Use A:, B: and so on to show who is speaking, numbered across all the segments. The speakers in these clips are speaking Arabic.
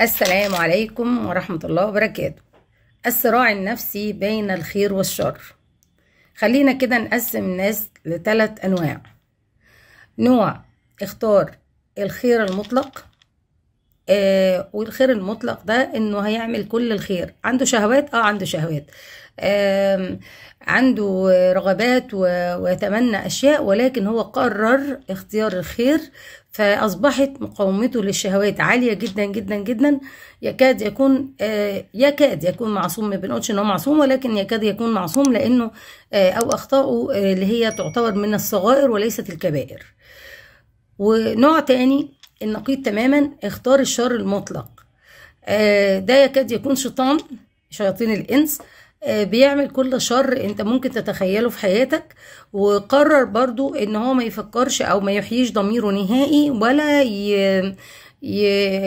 A: السلام عليكم ورحمة الله وبركاته الصراع النفسي بين الخير والشر خلينا كده نقسم الناس لثلاث أنواع نوع اختار الخير المطلق آه والخير المطلق ده انه هيعمل كل الخير عنده شهوات اه عنده شهوات آه عنده رغبات ويتمنى اشياء ولكن هو قرر اختيار الخير فاصبحت مقاومته للشهوات عاليه جدا جدا جدا يكاد يكون آه يكاد يكون معصوم ما بنقولش ان هو معصوم ولكن يكاد يكون معصوم لانه آه او اخطائه آه، اللي هي تعتبر من الصغائر وليست الكبائر ونوع تاني النقيض تماما اختار الشر المطلق آه، ده يكاد يكون شيطان شياطين الإنس آه، بيعمل كل شر انت ممكن تتخيله في حياتك وقرر برضو ان هو ما يفكرش او ما يحييش ضميره نهائي ولا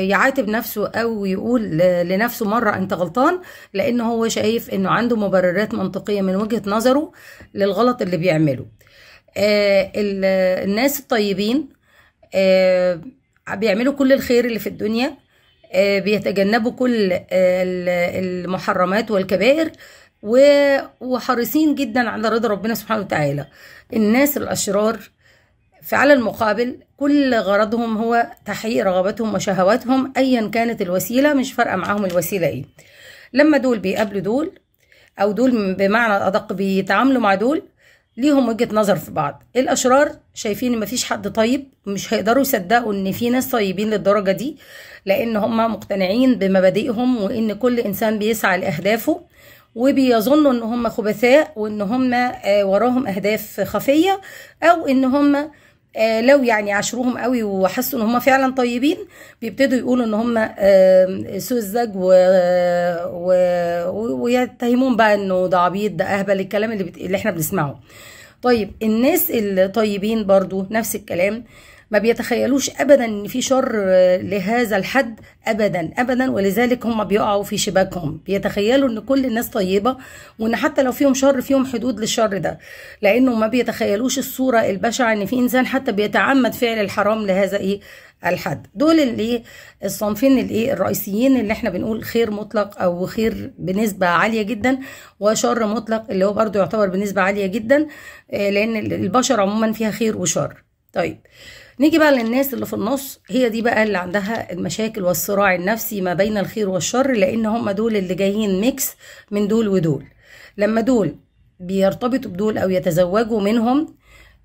A: يعاتب نفسه او يقول لنفسه مره انت غلطان لان هو شايف انه عنده مبررات منطقيه من وجهه نظره للغلط اللي بيعمله آه، الناس الطيبين بيعملوا كل الخير اللي في الدنيا آه، بيتجنبوا كل المحرمات والكبائر وحريصين جدا على رضا ربنا سبحانه وتعالى الناس الأشرار فعلى المقابل كل غرضهم هو تحقيق رغباتهم وشهواتهم أيا كانت الوسيلة مش فارقة معاهم الوسيلة إيه لما دول بيقابلوا دول أو دول بمعنى أدق بيتعاملوا مع دول ليهم وجهة نظر في بعض الأشرار شايفين ان مفيش حد طيب مش هيقدروا يصدقوا ان في ناس طيبين للدرجه دي لان هم مقتنعين بمبادئهم وان كل انسان بيسعى لاهدافه وبيظنوا ان هم خبثاء وان هم آه، وراهم اهداف خفيه او ان هم آه، لو يعني عاشروهم قوي وحسوا ان هم فعلا طيبين بيبتدوا يقولوا ان هم آه، سذج و... و... ويتهمون بقى انه ده عبيط ده اهبل الكلام اللي, بت... اللي احنا بنسمعه طيب الناس الطيبين برضو نفس الكلام ما بيتخيلوش ابدا ان في شر لهذا الحد ابدا ابدا ولذلك هم بيقعوا في شباكهم بيتخيلوا ان كل الناس طيبه وان حتى لو فيهم شر فيهم حدود للشر ده لانه ما بيتخيلوش الصوره البشعه ان في انسان حتى بيتعمد فعل الحرام لهذا ايه الحد دول اللي الصنفين الايه الرئيسيين اللي احنا بنقول خير مطلق او خير بنسبه عاليه جدا وشر مطلق اللي هو برضو يعتبر بنسبه عاليه جدا آه، لان البشر عموما فيها خير وشر طيب نيجي بقى للناس اللي في النص هي دي بقى اللي عندها المشاكل والصراع النفسي ما بين الخير والشر لان هم دول اللي جايين ميكس من دول ودول لما دول بيرتبطوا بدول او يتزوجوا منهم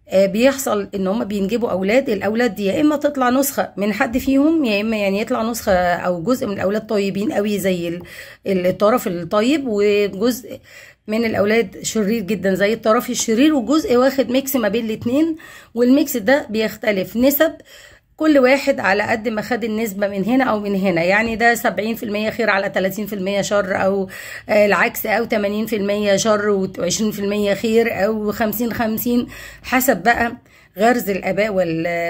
A: آه، بيحصل ان هم بينجبوا اولاد الاولاد دي يا اما تطلع نسخه من حد فيهم يا اما يعني يطلع نسخه او جزء من الاولاد طيبين قوي زي الطرف الطيب وجزء من الاولاد شرير جدا زي الطرف الشرير وجزء واخد ميكس ما بين الاتنين والميكس ده بيختلف نسب كل واحد على قد ما خد النسبة من هنا أو من هنا يعني ده 70% خير على 30% شر أو آه، العكس أو 80% شر و20% خير أو 50-50 حسب بقى غرز الآباء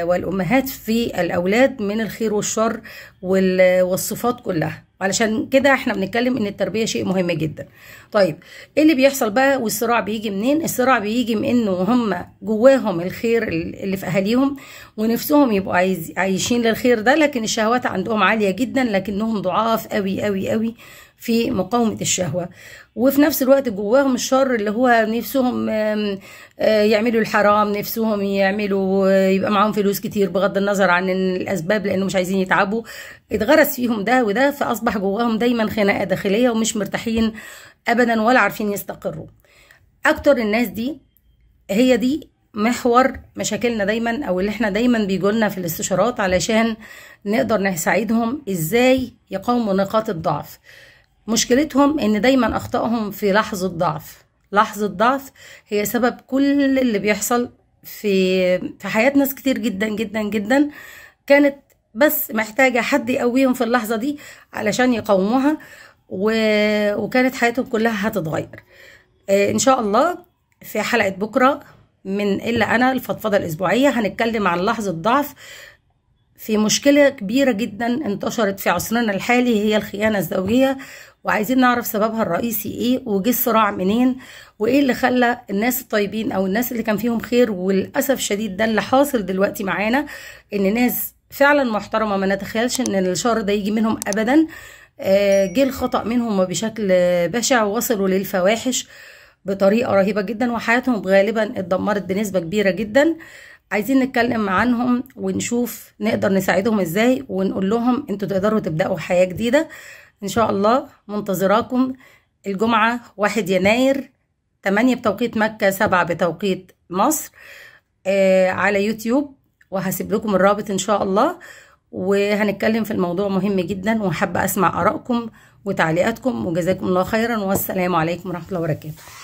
A: والأمهات في الأولاد من الخير والشر والصفات كلها علشان كده احنا بنتكلم ان التربيه شيء مهم جدا طيب ايه اللي بيحصل بقى والصراع بيجي منين الصراع بيجي من انه هم جواهم الخير اللي في اهاليهم ونفسهم يبقوا عايز عايشين للخير ده لكن الشهوات عندهم عاليه جدا لكنهم ضعاف قوي قوي قوي في مقاومة الشهوة وفي نفس الوقت جواهم الشر اللي هو نفسهم آه، يعملوا الحرام نفسهم يعملوا آه، يبقى معاهم فلوس كتير بغض النظر عن الأسباب لأنه مش عايزين يتعبوا اتغرس فيهم ده وده فأصبح جواهم دايما خناقة داخلية ومش مرتاحين أبدا ولا عارفين يستقروا أكتر الناس دي هي دي محور مشاكلنا دايما او اللي احنا دايما بيجولنا في الاستشارات علشان نقدر نساعدهم ازاي يقاوموا نقاط الضعف مشكلتهم ان دايما اخطائهم في لحظة ضعف لحظة ضعف هي سبب كل اللي بيحصل في في حياة ناس كتير جدا جدا جدا كانت بس محتاجة حد يقويهم في اللحظة دي علشان يقاوموها و... وكانت حياتهم كلها هتتغير آه، ان شاء الله في حلقة بكرة من إلا أنا الفضفضة الأسبوعية هنتكلم عن لحظة ضعف في مشكلة كبيرة جدا انتشرت في عصرنا الحالي هي الخيانة الزوجية وعايزين نعرف سببها الرئيسي ايه وجه الصراع منين وايه اللي خلى الناس الطيبين او الناس اللي كان فيهم خير وللاسف شديد ده اللي حاصل دلوقتي معانا ان ناس فعلا محترمة ما نتخيلش ان الشر ده يجي منهم ابدا آه، جه الخطأ منهم بشكل بشع ووصلوا للفواحش بطريقة رهيبة جدا وحياتهم غالبا اتدمرت بنسبة كبيرة جدا عايزين نتكلم عنهم ونشوف نقدر نساعدهم ازاي ونقول لهم انتوا تقدروا تبداوا حياه جديده ان شاء الله منتظراكم الجمعه 1 يناير 8 بتوقيت مكه 7 بتوقيت مصر آه على يوتيوب وهسيب لكم الرابط ان شاء الله وهنتكلم في الموضوع مهم جدا وحابه اسمع ارائكم وتعليقاتكم وجزاكم الله خيرا والسلام عليكم ورحمه الله وبركاته